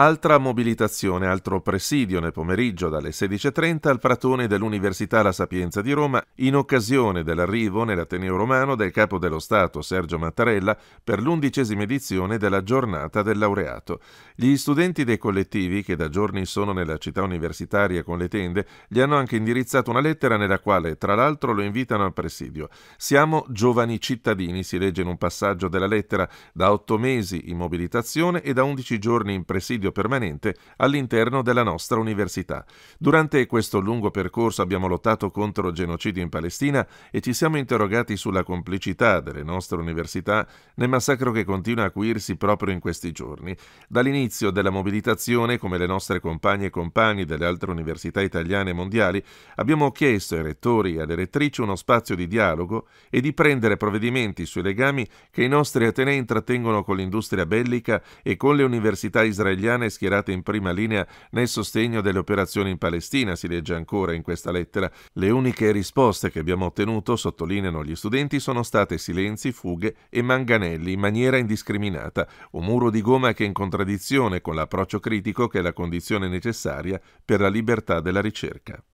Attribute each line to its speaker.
Speaker 1: Altra mobilitazione, altro presidio nel pomeriggio dalle 16.30 al pratone dell'Università La Sapienza di Roma in occasione dell'arrivo nell'Ateneo Romano del Capo dello Stato Sergio Mattarella per l'undicesima edizione della giornata del laureato. Gli studenti dei collettivi che da giorni sono nella città universitaria con le tende gli hanno anche indirizzato una lettera nella quale tra l'altro lo invitano al presidio. Siamo giovani cittadini, si legge in un passaggio della lettera, da otto mesi in mobilitazione e da undici giorni in presidio studio permanente all'interno della nostra università. Durante questo lungo percorso abbiamo lottato contro il genocidio in Palestina e ci siamo interrogati sulla complicità delle nostre università nel massacro che continua a acuirsi proprio in questi giorni. Dall'inizio della mobilitazione, come le nostre compagne e compagni delle altre università italiane e mondiali, abbiamo chiesto ai rettori e alle rettrici uno spazio di dialogo e di prendere provvedimenti sui legami che i nostri atenei intrattengono con l'industria bellica e con le università israeliane italiane schierate in prima linea nel sostegno delle operazioni in Palestina, si legge ancora in questa lettera. Le uniche risposte che abbiamo ottenuto, sottolineano gli studenti, sono state silenzi, fughe e manganelli in maniera indiscriminata, un muro di gomma che è in contraddizione con l'approccio critico che è la condizione necessaria per la libertà della ricerca.